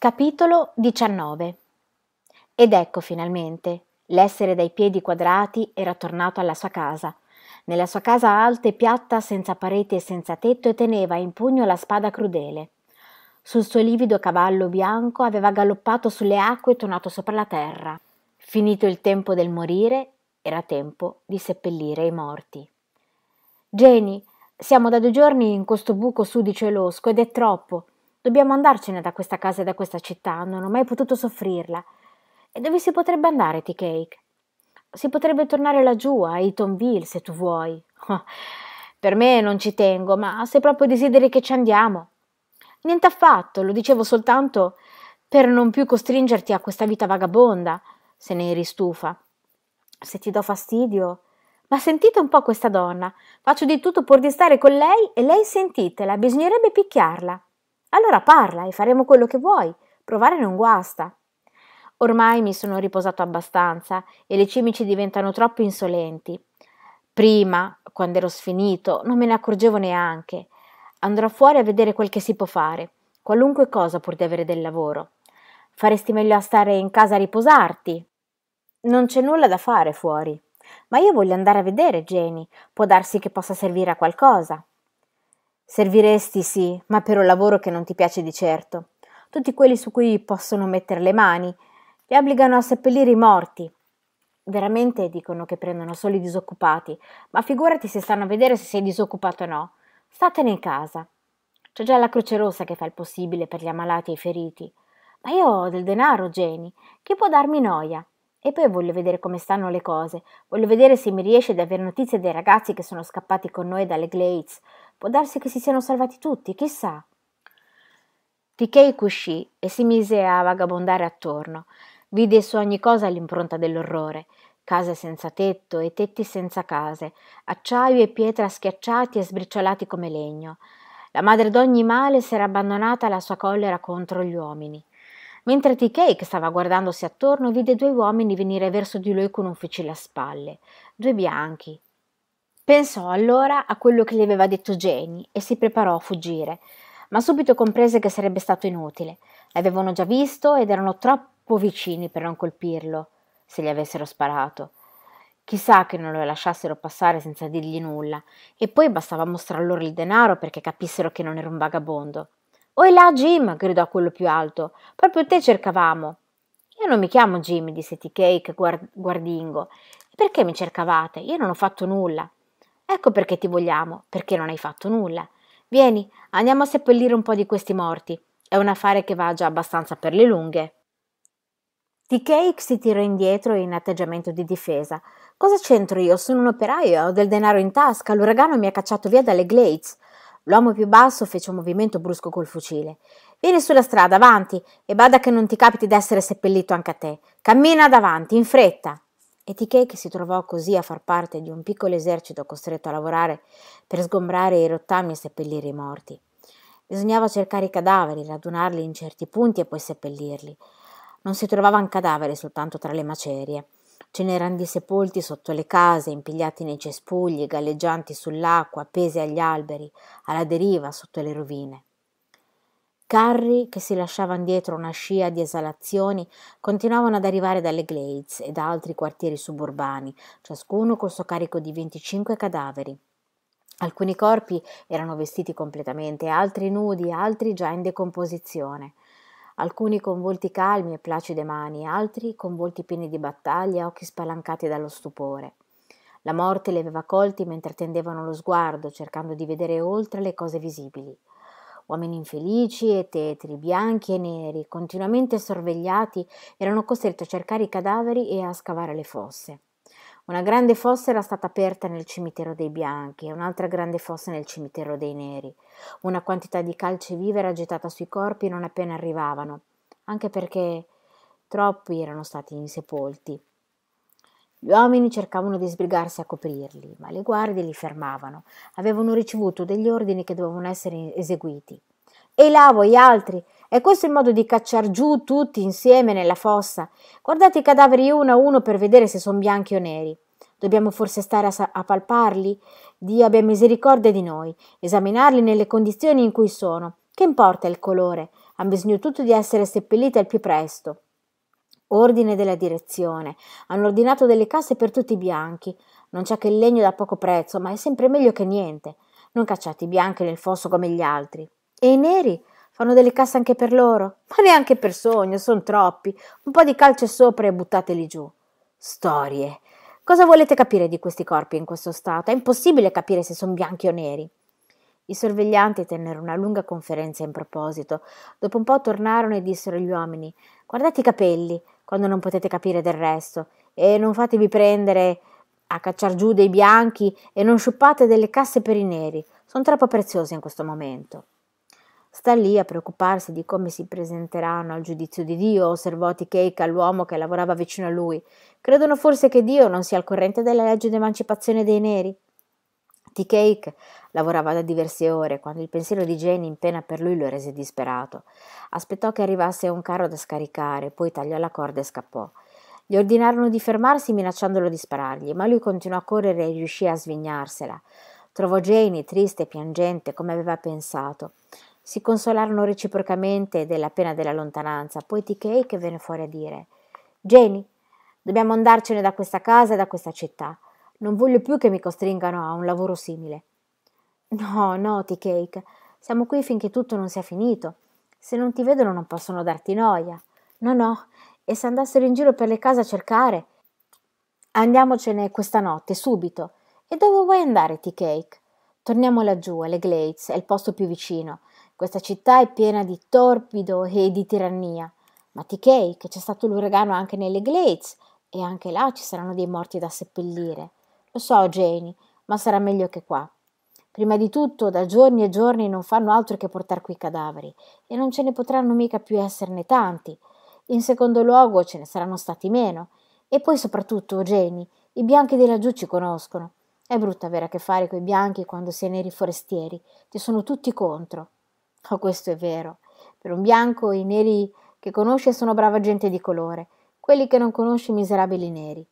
Capitolo 19 Ed ecco finalmente, l'essere dai piedi quadrati era tornato alla sua casa. Nella sua casa alta e piatta, senza pareti e senza tetto, e teneva in pugno la spada crudele. Sul suo livido cavallo bianco aveva galoppato sulle acque e tornato sopra la terra. Finito il tempo del morire, era tempo di seppellire i morti. Geni, siamo da due giorni in questo buco sudicio e losco ed è troppo. Dobbiamo andarcene da questa casa e da questa città, non ho mai potuto soffrirla. E dove si potrebbe andare, T-Cake? Si potrebbe tornare laggiù, a Eatonville, se tu vuoi. Oh, per me non ci tengo, ma se proprio desideri che ci andiamo. Niente affatto, lo dicevo soltanto per non più costringerti a questa vita vagabonda, se ne eri stufa. Se ti do fastidio. Ma sentite un po' questa donna. Faccio di tutto pur di stare con lei e lei sentitela, bisognerebbe picchiarla. Allora parla e faremo quello che vuoi. Provare non guasta. Ormai mi sono riposato abbastanza e le cimici diventano troppo insolenti. Prima, quando ero sfinito, non me ne accorgevo neanche. Andrò fuori a vedere quel che si può fare, qualunque cosa pur di avere del lavoro. Faresti meglio a stare in casa a riposarti. Non c'è nulla da fare fuori. Ma io voglio andare a vedere, Jenny. Può darsi che possa servire a qualcosa. Serviresti sì, ma per un lavoro che non ti piace di certo. Tutti quelli su cui possono mettere le mani li obbligano a seppellire i morti. Veramente dicono che prendono solo i disoccupati, ma figurati se stanno a vedere se sei disoccupato o no. Statene in casa. C'è già la Croce Rossa che fa il possibile per gli ammalati e i feriti. Ma io ho del denaro, Jenny. Chi può darmi noia? E poi voglio vedere come stanno le cose. Voglio vedere se mi riesce di avere notizie dei ragazzi che sono scappati con noi dalle Glades può darsi che si siano salvati tutti, chissà. Riquet uscì e si mise a vagabondare attorno. Vide su ogni cosa l'impronta dell'orrore. Case senza tetto e tetti senza case, acciaio e pietra schiacciati e sbriciolati come legno. La madre d'ogni male s'era abbandonata alla sua collera contro gli uomini. Mentre T.K., che stava guardandosi attorno, vide due uomini venire verso di lui con un fucile a spalle, due bianchi, Pensò allora a quello che gli aveva detto Jane e si preparò a fuggire, ma subito comprese che sarebbe stato inutile. L'avevano già visto ed erano troppo vicini per non colpirlo, se gli avessero sparato. Chissà che non lo lasciassero passare senza dirgli nulla, e poi bastava mostrar loro il denaro perché capissero che non era un vagabondo. Oi là, Jim! gridò quello più alto. Proprio te cercavamo. Io non mi chiamo Jim, disse T-Cake guard- guardingo. Perché mi cercavate? Io non ho fatto nulla. Ecco perché ti vogliamo, perché non hai fatto nulla. Vieni, andiamo a seppellire un po' di questi morti. È un affare che va già abbastanza per le lunghe. t si tirò indietro in atteggiamento di difesa. Cosa c'entro io? Sono un operaio, e ho del denaro in tasca, l'uragano mi ha cacciato via dalle Glades. L'uomo più basso fece un movimento brusco col fucile. Vieni sulla strada, avanti, e bada che non ti capiti d'essere seppellito anche a te. Cammina davanti, in fretta e Tikei, che si trovò così a far parte di un piccolo esercito costretto a lavorare per sgombrare i rottami e seppellire i morti. Bisognava cercare i cadaveri, radunarli in certi punti e poi seppellirli. Non si trovavano cadaveri soltanto tra le macerie. Ce n'erano sepolti sotto le case, impigliati nei cespugli, galleggianti sull'acqua, appesi agli alberi, alla deriva, sotto le rovine. Carri, che si lasciavano dietro una scia di esalazioni, continuavano ad arrivare dalle Glades e da altri quartieri suburbani, ciascuno col suo carico di 25 cadaveri. Alcuni corpi erano vestiti completamente, altri nudi, altri già in decomposizione. Alcuni con volti calmi e placide mani, altri con volti pieni di battaglia occhi spalancati dallo stupore. La morte li aveva colti mentre tendevano lo sguardo, cercando di vedere oltre le cose visibili. Uomini infelici e tetri, bianchi e neri, continuamente sorvegliati, erano costretti a cercare i cadaveri e a scavare le fosse. Una grande fossa era stata aperta nel cimitero dei bianchi e un'altra grande fossa nel cimitero dei neri. Una quantità di calce viva era gettata sui corpi non appena arrivavano, anche perché troppi erano stati insepolti. Gli uomini cercavano di sbrigarsi a coprirli, ma le guardie li fermavano. Avevano ricevuto degli ordini che dovevano essere eseguiti. E là voi altri! È questo il modo di cacciar giù tutti insieme nella fossa? Guardate i cadaveri uno a uno per vedere se sono bianchi o neri. Dobbiamo forse stare a, a, palparli? Dio abbia misericordia di noi, esaminarli nelle condizioni in cui sono. Che importa il colore? Hanno bisogno tutto di essere seppelliti al più presto ordine della direzione. Hanno ordinato delle casse per tutti i bianchi. Non c'è che il legno da poco prezzo, ma è sempre meglio che niente. Non cacciate i bianchi nel fosso come gli altri. E i neri? Fanno delle casse anche per loro? Ma neanche per sogno, sono troppi. Un po' di calce sopra e buttateli giù. Storie. Cosa volete capire di questi corpi in questo stato? È impossibile capire se sono bianchi o neri. I sorveglianti tennero una lunga conferenza in proposito. Dopo un po' tornarono e dissero agli uomini: Guardate i capelli, quando non potete capire del resto, e non fatevi prendere a cacciar giù dei bianchi e non sciuppate delle casse per i neri, sono troppo preziosi in questo momento. Sta lì a preoccuparsi di come si presenteranno al giudizio di Dio, osservò T-Cake all'uomo che lavorava vicino a lui. Credono forse che Dio non sia al corrente della legge d'emancipazione dei neri? T-Cake lavorava da diverse ore quando il pensiero di Jane in pena per lui lo rese disperato. Aspettò che arrivasse un carro da scaricare, poi tagliò la corda e scappò. Gli ordinarono di fermarsi minacciandolo di sparargli, ma lui continuò a correre e riuscì a svignarsela. Trovò Jane triste e piangente come aveva pensato. Si consolarono reciprocamente della pena della lontananza, poi T-Cake venne fuori a dire Jane, dobbiamo andarcene da questa casa e da questa città non voglio più che mi costringano a un lavoro simile. No, no, T-Cake, siamo qui finché tutto non sia finito. Se non ti vedono non possono darti noia. No, no, e se andassero in giro per le case a cercare? Andiamocene questa notte, subito. E dove vuoi andare, T-Cake? Torniamo laggiù, alle Glades, è il posto più vicino. Questa città è piena di torpido e di tirannia. Ma T-Cake, c'è stato l'uragano anche nelle Glades, e anche là ci saranno dei morti da seppellire. Lo so, Janie, ma sarà meglio che qua. Prima di tutto, da giorni e giorni non fanno altro che portar qui cadaveri e non ce ne potranno mica più esserne tanti. In secondo luogo, ce ne saranno stati meno. E poi, soprattutto, Janie, i bianchi di laggiù ci conoscono. È brutta avere a che fare coi bianchi quando si è neri forestieri. Ti sono tutti contro. Oh, questo è vero. Per un bianco i neri che conosce sono brava gente di colore, quelli che non conosce miserabili neri.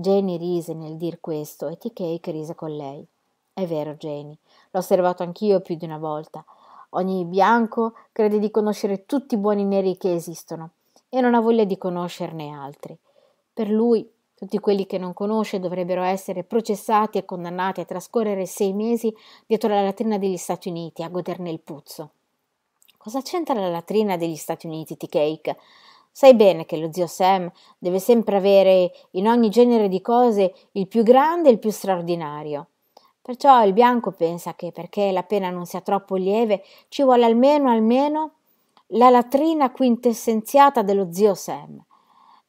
Jenny rise nel dir questo e T-Cake rise con lei. È vero, Jenny, l'ho osservato anch'io più di una volta. Ogni bianco crede di conoscere tutti i buoni neri che esistono e non ha voglia di conoscerne altri. Per lui, tutti quelli che non conosce dovrebbero essere processati e condannati a trascorrere sei mesi dietro la latrina degli Stati Uniti a goderne il puzzo. Cosa c'entra la latrina degli Stati Uniti, T-Cake? Sai bene che lo zio Sam deve sempre avere in ogni genere di cose il più grande e il più straordinario. Perciò il bianco pensa che perché la pena non sia troppo lieve ci vuole almeno almeno la latrina quintessenziata dello zio Sam.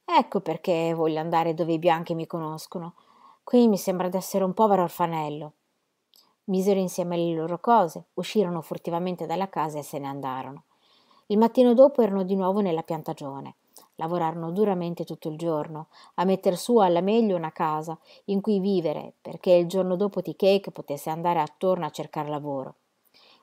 Ecco perché voglio andare dove i bianchi mi conoscono. Qui mi sembra d'essere un povero orfanello. Misero insieme le loro cose, uscirono furtivamente dalla casa e se ne andarono. Il mattino dopo erano di nuovo nella piantagione. Lavorarono duramente tutto il giorno a metter su alla meglio una casa in cui vivere perché il giorno dopo T-Cake potesse andare attorno a cercare lavoro.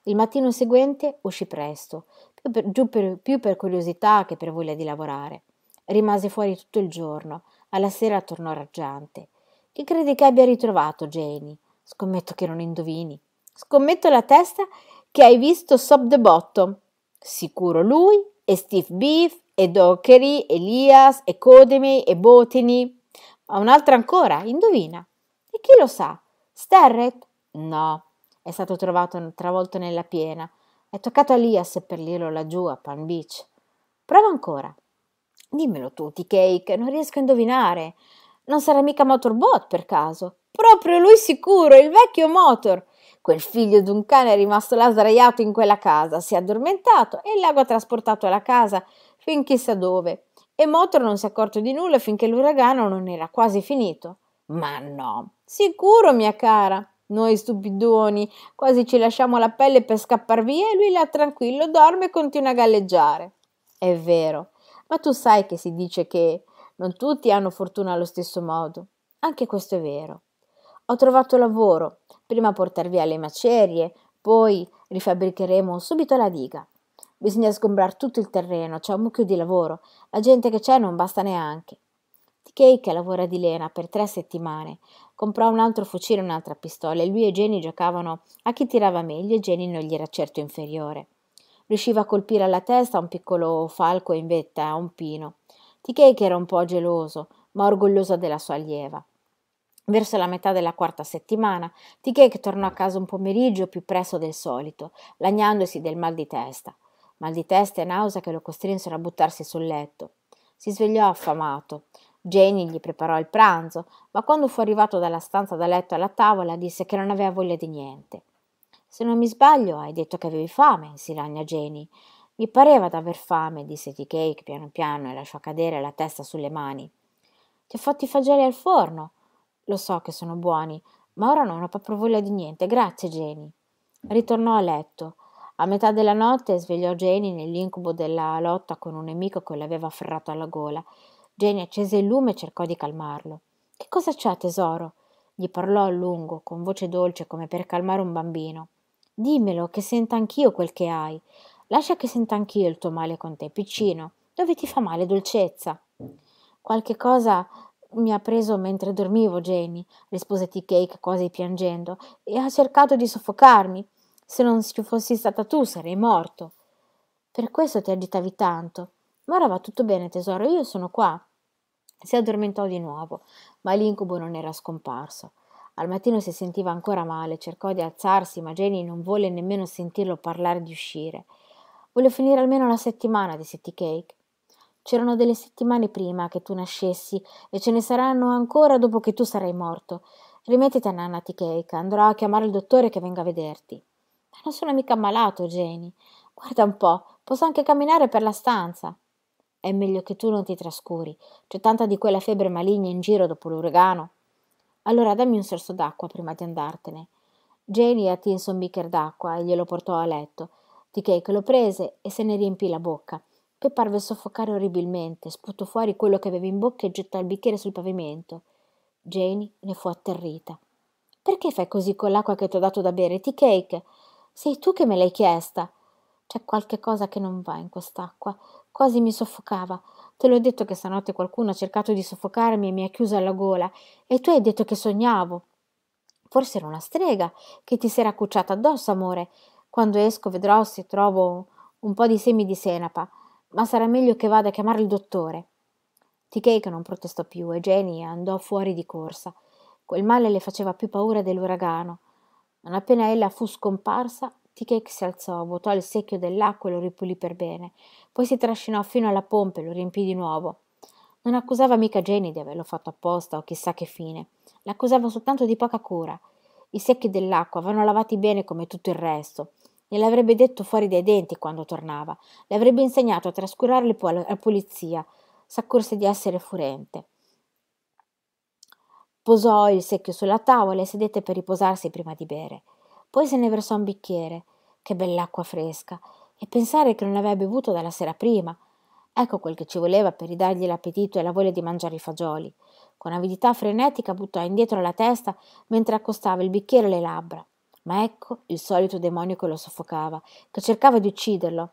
Il mattino seguente uscì presto, più per, giù per, più per curiosità che per voglia di lavorare. Rimase fuori tutto il giorno, alla sera tornò raggiante. Chi credi che abbia ritrovato Janie? Scommetto che non indovini. Scommetto la testa che hai visto Sob the Bottom. Sicuro lui e Steve Beef e Dockery, Elias e Codemy e Botini. Ma un'altra ancora, indovina. E chi lo sa? Starrett? No, è stato trovato travolto nella piena. È toccato a Lia seppellirlo laggiù a Palm Beach. Prova ancora. Dimmelo tu, T-Cake, non riesco a indovinare. Non sarà mica Motorbot per caso? Proprio lui sicuro, il vecchio Motor. Quel figlio d'un cane è rimasto là sdraiato in quella casa, si è addormentato e il lago ha trasportato la casa fin chissà dove. E Motor non si è accorto di nulla finché l'uragano non era quasi finito. Ma no, sicuro, mia cara. Noi stupidoni, quasi ci lasciamo la pelle per scappar via e lui là tranquillo dorme e continua a galleggiare. È vero, ma tu sai che si dice che non tutti hanno fortuna allo stesso modo. Anche questo è vero. Ho trovato lavoro, prima portar via le macerie, poi rifabbricheremo subito la diga. Bisogna sgombrare tutto il terreno, c'è un mucchio di lavoro, la gente che c'è non basta neanche. T.K. che lavora di lena per tre settimane, comprò un altro fucile e un'altra pistola e lui e Jenny giocavano a chi tirava meglio e Jenny non gli era certo inferiore. Riusciva a colpire alla testa un piccolo falco in vetta a un pino. T.K. che era un po' geloso, ma orgoglioso della sua allieva. Verso la metà della quarta settimana, T-Cake tornò a casa un pomeriggio più presto del solito, lagnandosi del mal di testa. Mal di testa e nausea che lo costrinsero a buttarsi sul letto. Si svegliò affamato. Jenny gli preparò il pranzo, ma quando fu arrivato dalla stanza da letto alla tavola disse che non aveva voglia di niente. Se non mi sbaglio, hai detto che avevi fame, si lagna Jenny. Mi pareva d'aver fame, disse T-Cake piano piano e lasciò cadere la testa sulle mani. Ti ho fatti i fagioli al forno. Lo so che sono buoni, ma ora non ho proprio voglia di niente, grazie Jenny. Ritornò a letto. A metà della notte svegliò Jenny nell'incubo della lotta con un nemico che le aveva afferrato alla gola. Jenny accese il lume e cercò di calmarlo. Che cosa c'è, tesoro? Gli parlò a lungo, con voce dolce come per calmare un bambino. Dimmelo, che senta anch'io quel che hai. Lascia che senta anch'io il tuo male con te, piccino. Dove ti fa male dolcezza? Qualche cosa mi ha preso mentre dormivo janie rispose tea cake quasi piangendo e ha cercato di soffocarmi se non ci fossi stata tu sarei morto per questo ti agitavi tanto ma ora va tutto bene tesoro io sono qua si addormentò di nuovo ma l'incubo non era scomparso al mattino si sentiva ancora male cercò di alzarsi ma janie non volle nemmeno sentirlo parlare di uscire voglio finire almeno la settimana disse tea cake c'erano delle settimane prima che tu nascessi e ce ne saranno ancora dopo che tu sarai morto. Rimettiti a Nanna Tikeka, andrò a chiamare il dottore che venga a vederti. Ma non sono mica ammalato, Jenny. Guarda un po', posso anche camminare per la stanza. È meglio che tu non ti trascuri. C'è tanta di quella febbre maligna in giro dopo l'uragano. Allora dammi un sorso d'acqua prima di andartene. Jenny attinse un bicchiere d'acqua e glielo portò a letto. Tikeka lo prese e se ne riempì la bocca poi parve soffocare orribilmente sputò fuori quello che aveva in bocca e gettò il bicchiere sul pavimento jane ne fu atterrita perché fai così con l'acqua che t'ho dato da bere tea cake sei tu che me l'hai chiesta c'è qualche cosa che non va in quest'acqua quasi mi soffocava Te l'ho detto che stanotte qualcuno ha cercato di soffocarmi e mi ha chiusa la gola, e tu hai detto che sognavo. Forse era una strega che ti si era accucciata addosso, amore. Quando esco vedrò se trovo un po' di semi di senapa ma sarà meglio che vada a chiamare il dottore. T-Cake non protestò più e Jenny andò fuori di corsa. Quel male le faceva più paura dell'uragano. Non appena ella fu scomparsa, T-Cake si alzò, vuotò il secchio dell'acqua e lo ripulì per bene. Poi si trascinò fino alla pompa e lo riempì di nuovo. Non accusava mica Jenny di averlo fatto apposta o chissà che fine. L'accusava soltanto di poca cura. I secchi dell'acqua vanno lavati bene come tutto il resto gliel'avrebbe detto fuori dai denti quando tornava, le avrebbe insegnato a trascurare la pulizia, s'accorse di essere furente. Posò il secchio sulla tavola e sedette per riposarsi prima di bere. Poi se ne versò un bicchiere. Che bell'acqua fresca! E pensare che non aveva bevuto dalla sera prima. Ecco quel che ci voleva per ridargli l'appetito e la voglia di mangiare i fagioli. Con avidità frenetica buttò indietro la testa mentre accostava il bicchiere alle labbra ma ecco il solito demonio che lo soffocava, che cercava di ucciderlo,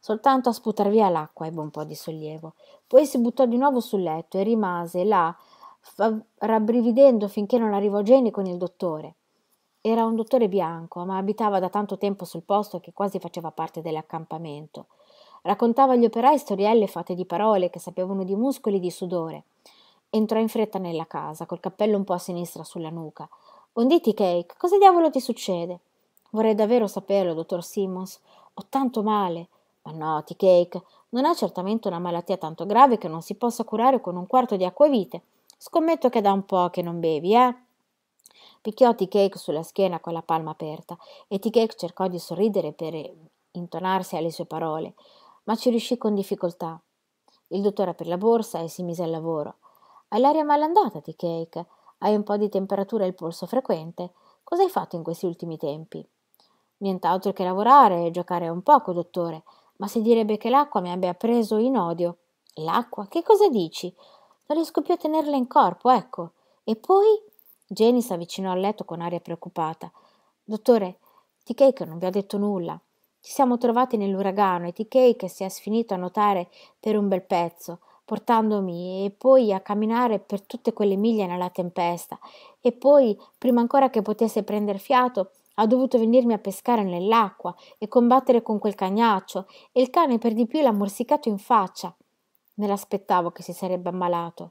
soltanto a sputar via l'acqua ebbe un po' di sollievo. Poi si buttò di nuovo sul letto e rimase là, rabbrividendo finché non arrivò Jenny con il dottore. Era un dottore bianco, ma abitava da tanto tempo sul posto che quasi faceva parte dell'accampamento. Raccontava agli operai storielle fatte di parole che sapevano di muscoli e di sudore. Entrò in fretta nella casa, col cappello un po' a sinistra sulla nuca. Conditi cake, cosa diavolo ti succede? Vorrei davvero saperlo, dottor Simmons. Ho tanto male. Ma no, T-Cake, non ha certamente una malattia tanto grave che non si possa curare con un quarto di acquavite. Scommetto che da un po' che non bevi, eh? Picchiò T-Cake sulla schiena con la palma aperta e T-Cake cercò di sorridere per intonarsi alle sue parole, ma ci riuscì con difficoltà. Il dottore aprì la borsa e si mise al lavoro. Hai l'aria malandata, T-Cake. Hai un po' di temperatura e il polso frequente. Cosa hai fatto in questi ultimi tempi? Nient'altro che lavorare e giocare un poco, dottore, ma si direbbe che l'acqua mi abbia preso in odio. L'acqua? Che cosa dici? Non riesco più a tenerla in corpo, ecco. E poi? Jenny si avvicinò al letto con aria preoccupata. Dottore, T-Cake non vi ha detto nulla. Ci siamo trovati nell'uragano e T-Cake si è sfinito a nuotare per un bel pezzo portandomi e poi a camminare per tutte quelle miglia nella tempesta e poi prima ancora che potesse prender fiato ha dovuto venirmi a pescare nell'acqua e combattere con quel cagnaccio e il cane per di più l'ha morsicato in faccia me l'aspettavo che si sarebbe ammalato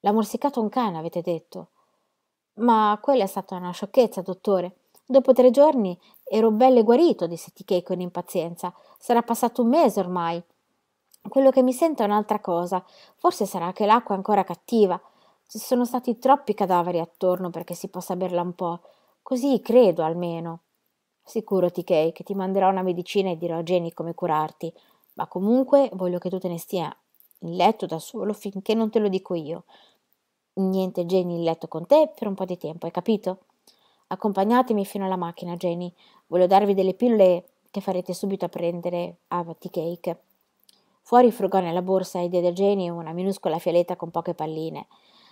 l'ha morsicato un cane avete detto ma quella è stata una sciocchezza dottore dopo tre giorni ero belle guarito disse Tichè con impazienza sarà passato un mese ormai quello che mi sento è un'altra cosa. Forse sarà che l'acqua è ancora cattiva. Ci sono stati troppi cadaveri attorno perché si possa berla un po'. Così credo, almeno. Sicuro, TK, che ti manderò una medicina e dirò a Jenny come curarti. Ma comunque voglio che tu te ne stia in letto da solo finché non te lo dico io. Niente Jenny in letto con te per un po' di tempo, hai capito? Accompagnatemi fino alla macchina, Jenny. Voglio darvi delle pillole che farete subito a prendere a Tea Cake. Fuori frugò nella borsa e diede a Jenny una minuscola fialetta con poche palline.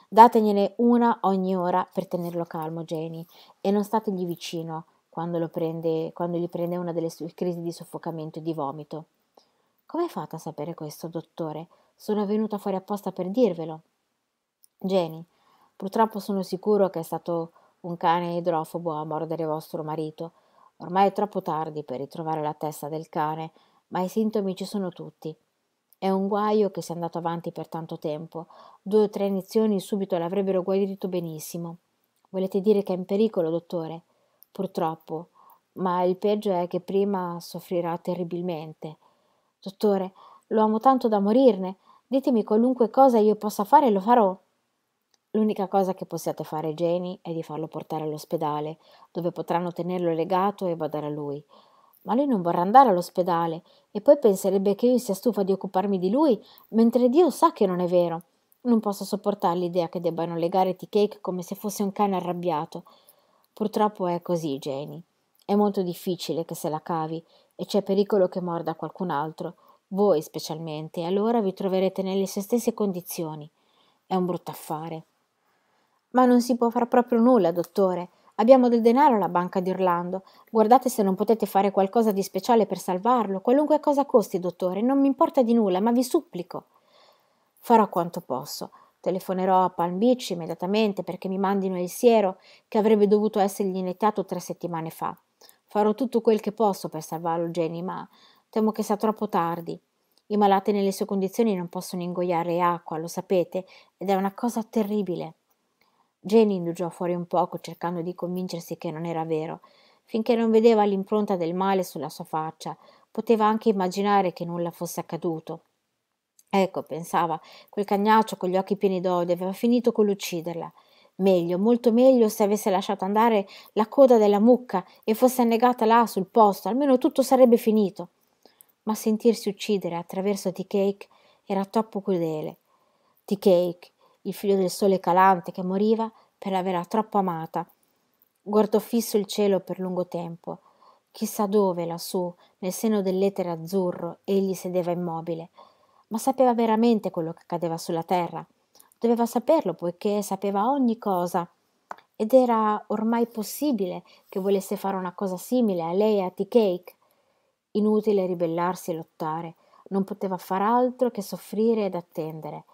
Dategliene una ogni ora per tenerlo calmo, Jenny, e non stategli vicino quando, prende, quando gli prende una delle sue crisi di soffocamento e di vomito. Come fate a sapere questo, dottore? Sono venuta fuori apposta per dirvelo. Jenny, purtroppo sono sicuro che è stato un cane idrofobo a mordere vostro marito. Ormai è troppo tardi per ritrovare la testa del cane, ma i sintomi ci sono tutti è un guajo che sia andato avanti per tanto tempo. Due o tre iniezioni subito l'avrebbero guarito benissimo. Volete dire che è in pericolo, dottore? Purtroppo, ma il peggio è che prima soffrirà terribilmente. Dottore, lo amo tanto da morirne. Ditemi qualunque cosa io possa fare, e lo farò. L'unica cosa che possiate fare, Jenny, è di farlo portare all'ospedale, dove potranno tenerlo legato e badare a lui ma lui non vorrà andare all'ospedale e poi penserebbe che io sia stufa di occuparmi di lui, mentre Dio sa che non è vero. Non posso sopportare l'idea che debbano legare T-Cake come se fosse un cane arrabbiato. Purtroppo è così, Jenny. È molto difficile che se la cavi e c'è pericolo che morda qualcun altro, voi specialmente, e allora vi troverete nelle sue stesse condizioni. È un brutto affare. Ma non si può far proprio nulla, dottore. Abbiamo del denaro alla Banca di Orlando. Guardate se non potete fare qualcosa di speciale per salvarlo. Qualunque cosa costi, dottore, non mi importa di nulla, ma vi supplico. Farò quanto posso. Telefonerò a Palm Beach immediatamente perché mi mandino il siero che avrebbe dovuto essergli iniettato tre settimane fa. Farò tutto quel che posso per salvarlo, Jenny, ma temo che sia troppo tardi. I malati nelle sue condizioni non possono ingoiare acqua, lo sapete, ed è una cosa terribile jane indugiò fuori un poco cercando di convincersi che non era vero finché non vedeva l'impronta del male sulla sua faccia poteva anche immaginare che nulla fosse accaduto ecco pensava quel cagnaccio con gli occhi pieni d'odio aveva finito con l'ucciderla meglio molto meglio se avesse lasciato andare la coda della mucca e fosse annegata là sul posto almeno tutto sarebbe finito ma sentirsi uccidere attraverso t cake era troppo crudele tea cake il figlio del sole calante che moriva per averla troppo amata. Guardò fisso il cielo per lungo tempo. Chissà dove, lassù, nel seno dell'etere azzurro, egli sedeva immobile. Ma sapeva veramente quello che accadeva sulla terra. Doveva saperlo, poiché sapeva ogni cosa. Ed era ormai possibile che volesse fare una cosa simile a lei e a T-Cake. Inutile ribellarsi e lottare. Non poteva far altro che soffrire ed attendere.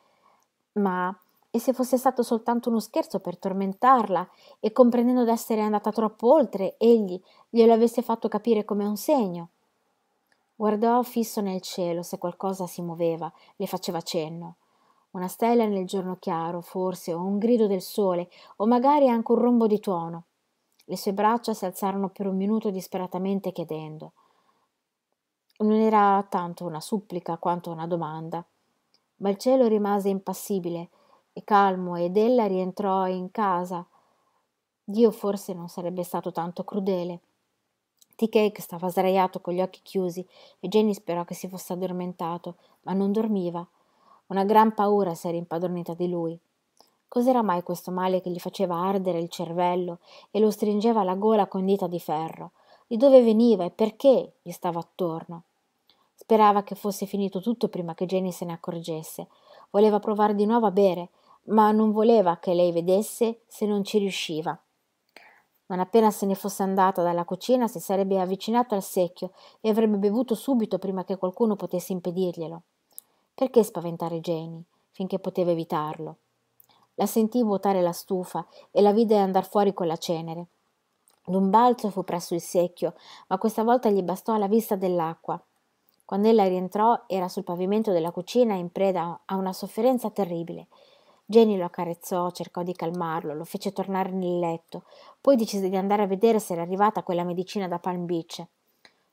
Ma e se fosse stato soltanto uno scherzo per tormentarla e comprendendo d'essere andata troppo oltre egli glielo avesse fatto capire come un segno guardò fisso nel cielo se qualcosa si muoveva le faceva cenno una stella nel giorno chiaro forse o un grido del sole o magari anche un rombo di tuono le sue braccia si alzarono per un minuto disperatamente chiedendo non era tanto una supplica quanto una domanda ma il cielo rimase impassibile e calmo ed ella rientrò in casa. Dio forse non sarebbe stato tanto crudele. T-Cake stava sdraiato con gli occhi chiusi e Jenny sperò che si fosse addormentato, ma non dormiva. Una gran paura si era impadronita di lui. Cos'era mai questo male che gli faceva ardere il cervello e lo stringeva alla gola con dita di ferro? Di dove veniva e perché gli stava attorno? Sperava che fosse finito tutto prima che Jenny se ne accorgesse. Voleva provare di nuovo a bere, ma non voleva che lei vedesse se non ci riusciva. Non appena se ne fosse andata dalla cucina si sarebbe avvicinata al secchio e avrebbe bevuto subito prima che qualcuno potesse impedirglielo. Perché spaventare Jenny finché poteva evitarlo? La sentì vuotare la stufa e la vide andar fuori con la cenere. D'un balzo fu presso il secchio, ma questa volta gli bastò la vista dell'acqua. Quando ella rientrò era sul pavimento della cucina in preda a una sofferenza terribile Jenny lo accarezzò, cercò di calmarlo, lo fece tornare nel letto, poi decise di andare a vedere se era arrivata quella medicina da Palm Beach.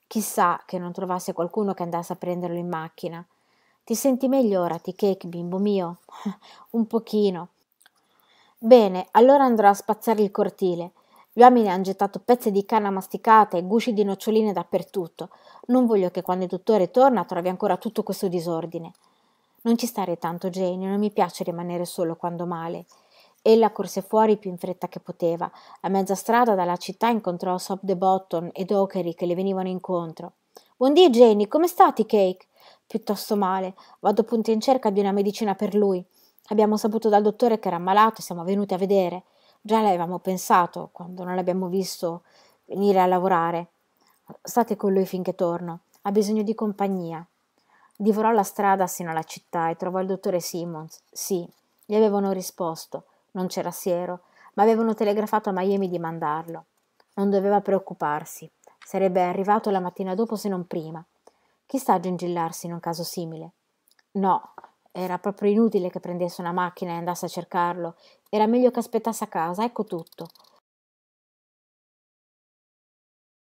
Chissà che non trovasse qualcuno che andasse a prenderlo in macchina. Ti senti meglio ora, T-Cake, bimbo mio? Un pochino. Bene, allora andrò a spazzare il cortile. Gli uomini hanno gettato pezzi di canna masticata e gusci di noccioline dappertutto. Non voglio che quando il dottore torna trovi ancora tutto questo disordine non ci stare tanto Jane, non mi piace rimanere solo quando male ella corse fuori più in fretta che poteva a mezza strada dalla città incontrò Sob the Bottom ed Ochery che le venivano incontro buon dì Jenny come stati Cake piuttosto male vado appunto in cerca di una medicina per lui abbiamo saputo dal dottore che era ammalato e siamo venuti a vedere già l'avevamo pensato quando non l'abbiamo visto venire a lavorare state con lui finché torno ha bisogno di compagnia Divorò la strada sino alla città e trovò il dottore Simmons. Sì, gli avevano risposto. Non c'era siero, ma avevano telegrafato a Miami di mandarlo. Non doveva preoccuparsi. Sarebbe arrivato la mattina dopo se non prima. Chi sta a gingillarsi in un caso simile? No, era proprio inutile che prendesse una macchina e andasse a cercarlo. Era meglio che aspettasse a casa, ecco tutto.